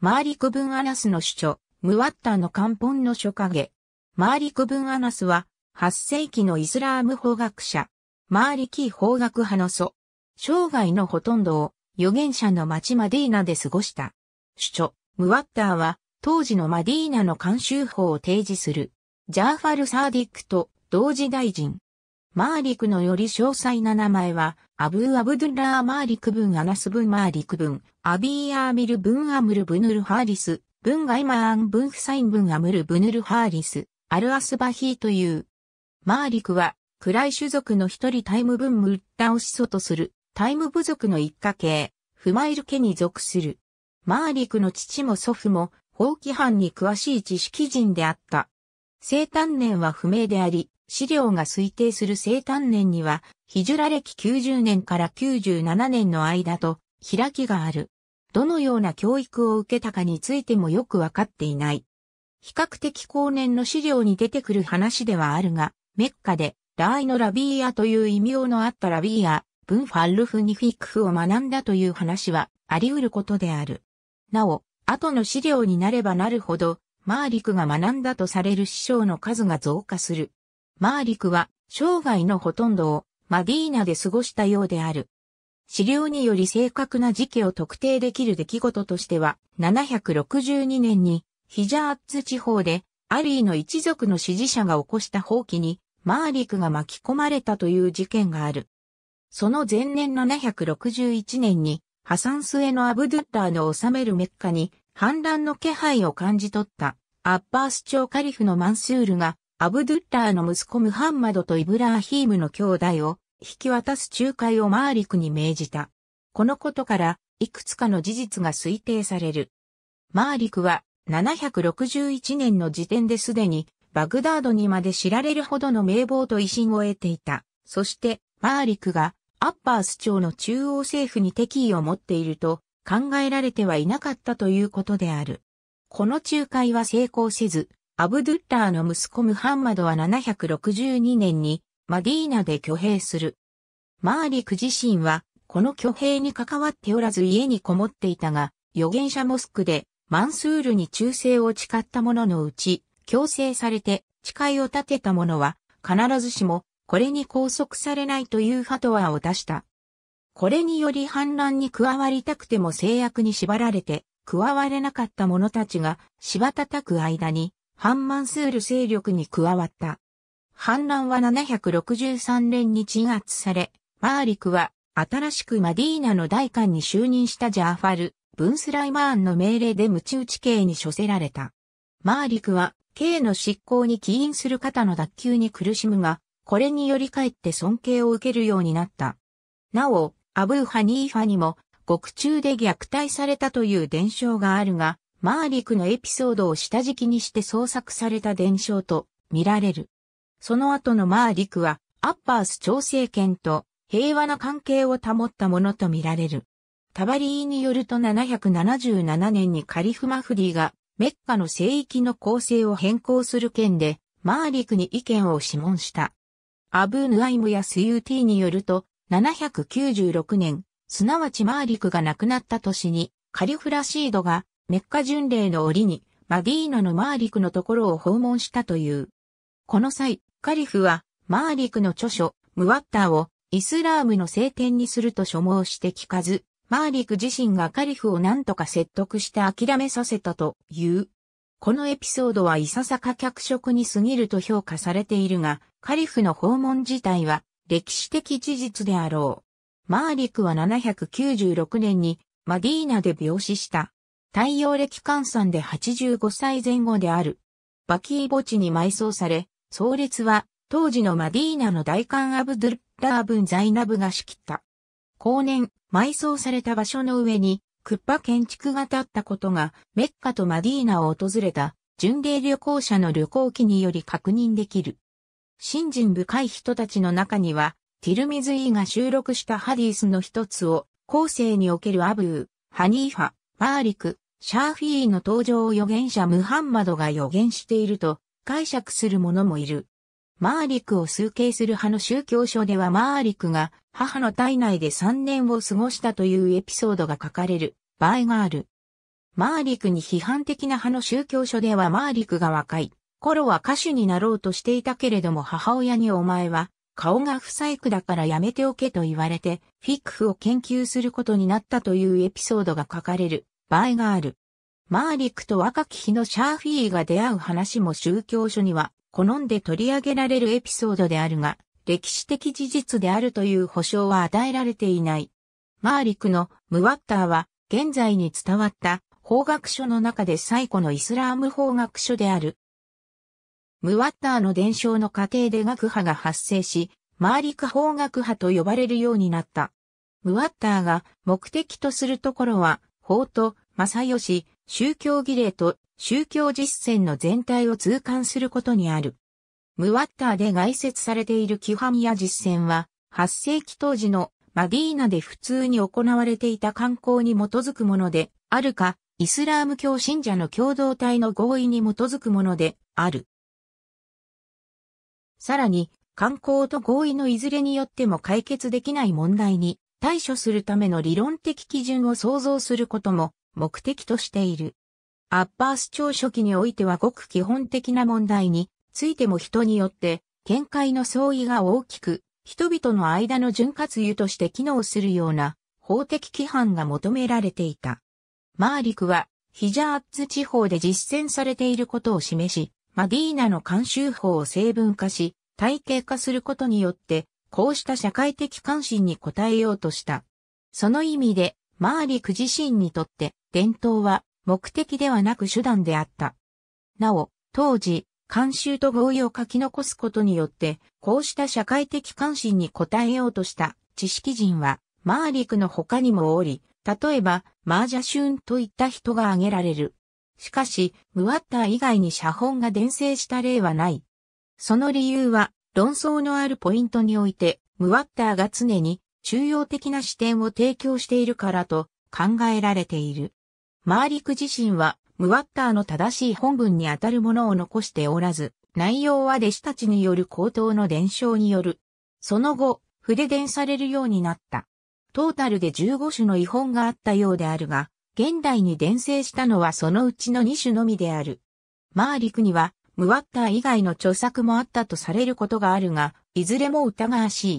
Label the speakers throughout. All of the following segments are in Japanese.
Speaker 1: マーリク・ブン・アナスの主著、ムワッタの漢本の書影。マーリク・ブン・アナスは、8世紀のイスラーム法学者、マーリキー法学派の祖。生涯のほとんどを、預言者の町マディーナで過ごした。主著、ムワッターは、当時のマディーナの監修法を提示する、ジャーファル・サーディックと同時大臣。マーリクのより詳細な名前は、アブー・アブドゥラー・マーリク・ブン・アナス・ブン・マーリク・ブン、アビー・アーミル・ブン・アムル・ブヌル・ハーリス、ブン・ガイマーン・ブン・フサイン・ブン・アムル・ブヌル・ハーリス、アル・アスバヒーという。マーリクは、クライ種族の一人タイム・ブン・ムッタを始祖とする、タイム部族の一家系、フマイル家に属する。マーリクの父も祖父も、法規範に詳しい知識人であった。生誕年は不明であり、資料が推定する生誕年には、ヒジュラ歴90年から97年の間と開きがある。どのような教育を受けたかについてもよくわかっていない。比較的後年の資料に出てくる話ではあるが、メッカで、ラーイのラビーアという異名のあったラビーア、ブンファルフニフィクフを学んだという話はあり得ることである。なお、後の資料になればなるほど、マーリクが学んだとされる師匠の数が増加する。マーリクは生涯のほとんどをマディーナで過ごしたようである。資料により正確な時期を特定できる出来事としては、762年にヒジャーッツ地方でアリーの一族の支持者が起こした放棄にマーリクが巻き込まれたという事件がある。その前年761年に破産末のアブドゥッラーの治めるメッカに反乱の気配を感じ取ったアッバース朝カリフのマンスールがアブドゥッラーの息子ムハンマドとイブラーヒームの兄弟を引き渡す仲介をマーリクに命じた。このことから、いくつかの事実が推定される。マーリクは、761年の時点ですでに、バグダードにまで知られるほどの名簿と威信を得ていた。そして、マーリクが、アッパース町の中央政府に敵意を持っていると考えられてはいなかったということである。この仲介は成功せず、アブドゥッラーの息子ムハンマドは762年にマディーナで挙兵する。マーリク自身はこの挙兵に関わっておらず家にこもっていたが、預言者モスクでマンスールに忠誠を誓った者のうち、強制されて誓いを立てた者は必ずしもこれに拘束されないというファトワを出した。これにより反乱に加わりたくても制約に縛られて、加われなかった者たちが、しばたたく間に、ハンマンスール勢力に加わった。反乱は763年に鎮圧され、マーリクは新しくマディーナの大官に就任したジャーファル、ブンスライマーンの命令でムチ打ち刑に処せられた。マーリクは刑の執行に起因する方の脱臼に苦しむが、これによりかえって尊敬を受けるようになった。なお、アブーハニーファにも、獄中で虐待されたという伝承があるが、マーリクのエピソードを下敷きにして創作された伝承と見られる。その後のマーリクは、アッパース調政権と平和な関係を保ったものと見られる。タバリーによると777年にカリフ・マフディがメッカの聖域の構成を変更する件で、マーリクに意見を諮問した。アブー・ヌアイムやスユーティーによると、796年、すなわちマーリクが亡くなった年に、カリフ・ラシードがメッカ巡礼の折に、マディーナのマーリクのところを訪問したという。この際、カリフは、マーリクの著書、ムワッターを、イスラームの聖典にすると所望して聞かず、マーリク自身がカリフを何とか説得して諦めさせたという。このエピソードはいささか脚色に過ぎると評価されているが、カリフの訪問自体は歴史的事実であろう。マーリクは796年にマディーナで病死した。太陽暦換算で85歳前後である。バキー墓地に埋葬され、葬列は当時のマディーナの大官アブドゥルラーブン・ザイナブが仕切った。後年、埋葬された場所の上にクッパ建築が建ったことがメッカとマディーナを訪れた巡礼旅行者の旅行記により確認できる。信心深い人たちの中には、ティルミズイが収録したハディースの一つを後世におけるアブー、ハニーファ、マーリク、シャーフィーの登場を預言者ムハンマドが予言していると解釈する者もいる。マーリクを崇敬する派の宗教書ではマーリクが母の体内で3年を過ごしたというエピソードが書かれる場合がある。マーリクに批判的な派の宗教書ではマーリクが若い頃は歌手になろうとしていたけれども母親にお前は顔が不細工だからやめておけと言われて、フィックフを研究することになったというエピソードが書かれる場合がある。マーリックと若き日のシャーフィーが出会う話も宗教書には好んで取り上げられるエピソードであるが、歴史的事実であるという保証は与えられていない。マーリックのムワッターは現在に伝わった法学書の中で最古のイスラーム法学書であるムワッターの伝承の過程で学派が発生し、マーリク法学派と呼ばれるようになった。ムワッターが目的とするところは、法と正義、宗教儀礼と宗教実践の全体を通感することにある。ムワッターで外説されている規範や実践は、8世紀当時のマディーナで普通に行われていた観光に基づくもので、あるか、イスラーム教信者の共同体の合意に基づくもので、ある。さらに、観光と合意のいずれによっても解決できない問題に対処するための理論的基準を創造することも目的としている。アッバース朝初期においてはごく基本的な問題についても人によって見解の相違が大きく人々の間の潤滑油として機能するような法的規範が求められていた。マーリクはヒジャーッツ地方で実践されていることを示し、マディーナの慣習法を成分化し、体系化することによって、こうした社会的関心に応えようとした。その意味で、マーリク自身にとって、伝統は目的ではなく手段であった。なお、当時、慣習と合意を書き残すことによって、こうした社会的関心に応えようとした知識人は、マーリクの他にもおり、例えば、マージャシューンといった人が挙げられる。しかし、ムワッター以外に写本が伝承した例はない。その理由は、論争のあるポイントにおいて、ムワッターが常に中央的な視点を提供しているからと考えられている。マーリク自身は、ムワッターの正しい本文にあたるものを残しておらず、内容は弟子たちによる口頭の伝承による。その後、筆伝されるようになった。トータルで15種の違本があったようであるが、現代に伝生したのはそのうちの2種のみである。マーリクには、ムワッター以外の著作もあったとされることがあるが、いずれも疑わし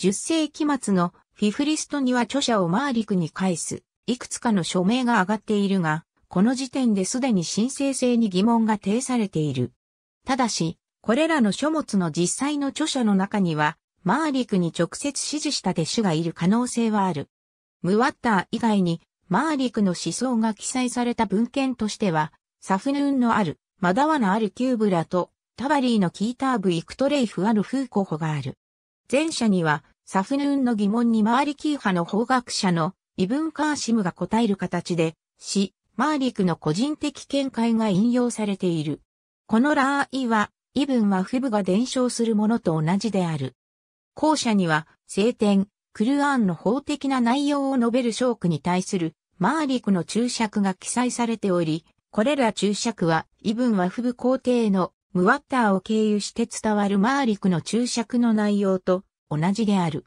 Speaker 1: い。10世紀末のフィフリストには著者をマーリクに返す、いくつかの署名が上がっているが、この時点ですでに申請性に疑問が呈されている。ただし、これらの書物の実際の著者の中には、マーリクに直接指示した弟子がいる可能性はある。ムワッター以外にマーリクの思想が記載された文献としては、サフヌーンのある、マダワのあるキューブラと、タバリーのキーターブイクトレイフあるフー候補がある。前者には、サフヌーンの疑問にマーリキー派の法学者のイブン・カーシムが答える形で、し、マーリクの個人的見解が引用されている。このラーイは、イブンはフブが伝承するものと同じである。後者には、聖典、クルアーンの法的な内容を述べるショに対するマーリクの注釈が記載されており、これら注釈は、イブンワフブ皇帝のムワッターを経由して伝わるマーリクの注釈の内容と同じである。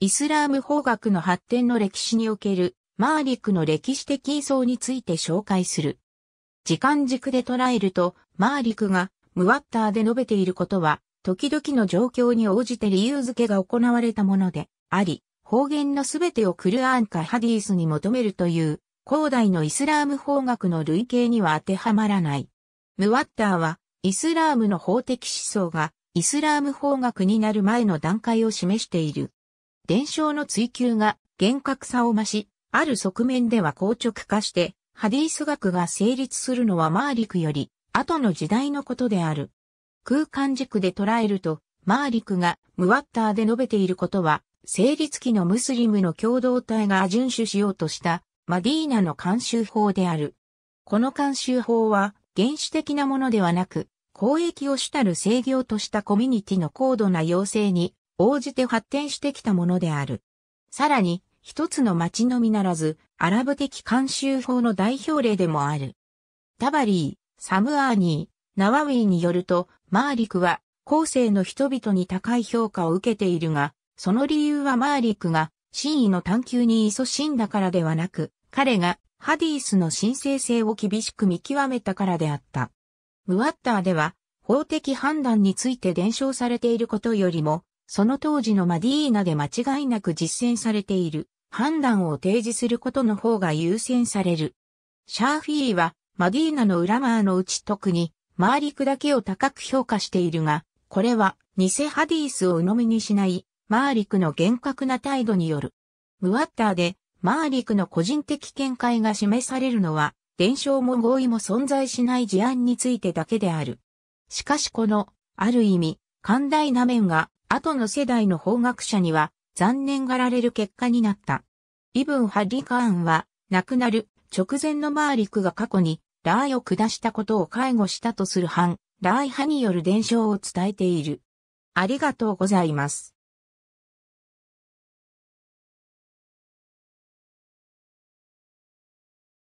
Speaker 1: イスラーム法学の発展の歴史におけるマーリクの歴史的位相について紹介する。時間軸で捉えると、マーリクがムワッターで述べていることは、時々の状況に応じて理由付けが行われたものであり、方言のすべてをクルアンかハディースに求めるという、広大のイスラーム法学の類型には当てはまらない。ムワッターは、イスラームの法的思想が、イスラーム法学になる前の段階を示している。伝承の追求が厳格さを増し、ある側面では硬直化して、ハディース学が成立するのはマーリクより、後の時代のことである。空間軸で捉えると、マーリクがムワッターで述べていることは、成立期のムスリムの共同体が遵守しようとしたマディーナの監修法である。この監修法は原始的なものではなく、公益を主たる制御としたコミュニティの高度な要請に応じて発展してきたものである。さらに、一つの町のみならず、アラブ的監修法の代表例でもある。タバリー、サムアーニー、ナワウィーによると、マーリクは後世の人々に高い評価を受けているが、その理由はマーリックが真意の探求に勤しんだからではなく、彼がハディースの神聖性を厳しく見極めたからであった。ムワッターでは、法的判断について伝承されていることよりも、その当時のマディーナで間違いなく実践されている、判断を提示することの方が優先される。シャーフィーは、マディーナの裏マーのうち特に、マーリクだけを高く評価しているが、これは、偽ハディースを鵜呑みにしない、マーリクの厳格な態度による。ムワッターで、マーリクの個人的見解が示されるのは、伝承も合意も存在しない事案についてだけである。しかしこの、ある意味、寛大な面が、後の世代の法学者には、残念がられる結果になった。イブン・ハリカーンは、亡くなる直前のマーリクが過去に、ラーイを下したことを介護したとする反、ラーイ派による伝承を伝えている。ありがとうございます。